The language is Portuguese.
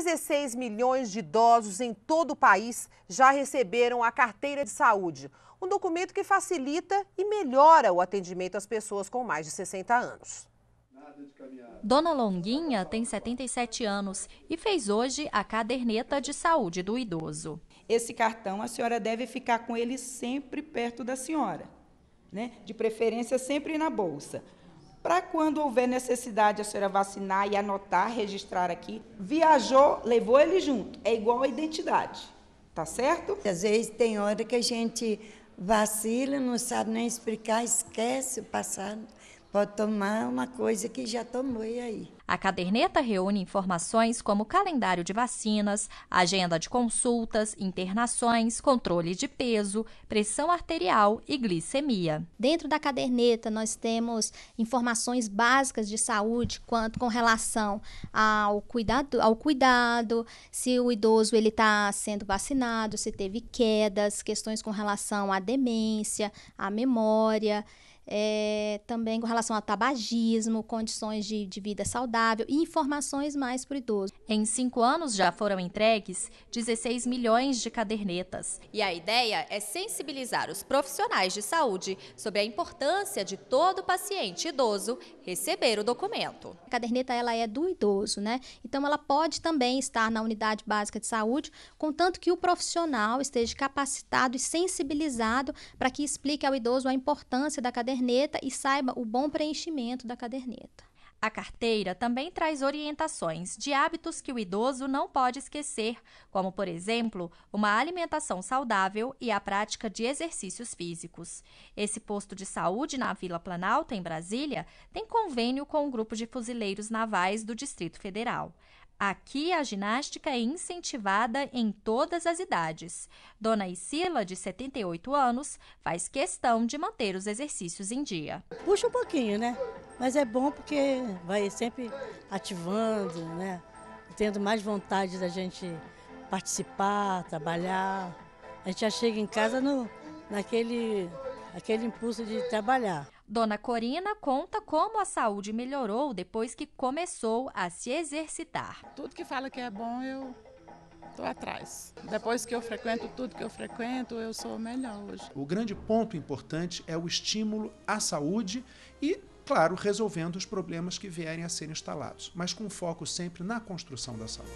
16 milhões de idosos em todo o país já receberam a carteira de saúde, um documento que facilita e melhora o atendimento às pessoas com mais de 60 anos. Dona Longuinha tem 77 anos e fez hoje a caderneta de saúde do idoso. Esse cartão a senhora deve ficar com ele sempre perto da senhora, né? De preferência sempre na bolsa para quando houver necessidade a senhora vacinar e anotar, registrar aqui. Viajou, levou ele junto. É igual a identidade, tá certo? Às vezes tem hora que a gente vacila, não sabe nem explicar, esquece o passado pode tomar uma coisa que já tomou e aí. A caderneta reúne informações como calendário de vacinas, agenda de consultas, internações, controle de peso, pressão arterial e glicemia. Dentro da caderneta, nós temos informações básicas de saúde quanto com relação ao cuidado, ao cuidado se o idoso ele está sendo vacinado, se teve quedas, questões com relação à demência, à memória é, também com relação ao tabagismo, condições de, de vida saudável e informações mais para o idoso. Em cinco anos já foram entregues 16 milhões de cadernetas. E a ideia é sensibilizar os profissionais de saúde sobre a importância de todo paciente idoso receber o documento. A caderneta ela é do idoso, né? Então ela pode também estar na unidade básica de saúde, contanto que o profissional esteja capacitado e sensibilizado para que explique ao idoso a importância da caderneta caderneta e saiba o bom preenchimento da caderneta. A carteira também traz orientações de hábitos que o idoso não pode esquecer, como, por exemplo, uma alimentação saudável e a prática de exercícios físicos. Esse posto de saúde na Vila Planalto, em Brasília, tem convênio com o um grupo de fuzileiros navais do Distrito Federal. Aqui a ginástica é incentivada em todas as idades. Dona Isila, de 78 anos, faz questão de manter os exercícios em dia. Puxa um pouquinho, né? Mas é bom porque vai sempre ativando, né? Tendo mais vontade da gente participar, trabalhar. A gente já chega em casa no, naquele aquele impulso de trabalhar. Dona Corina conta como a saúde melhorou depois que começou a se exercitar. Tudo que fala que é bom, eu estou atrás. Depois que eu frequento tudo que eu frequento, eu sou melhor hoje. O grande ponto importante é o estímulo à saúde e claro, resolvendo os problemas que vierem a ser instalados, mas com foco sempre na construção da saúde.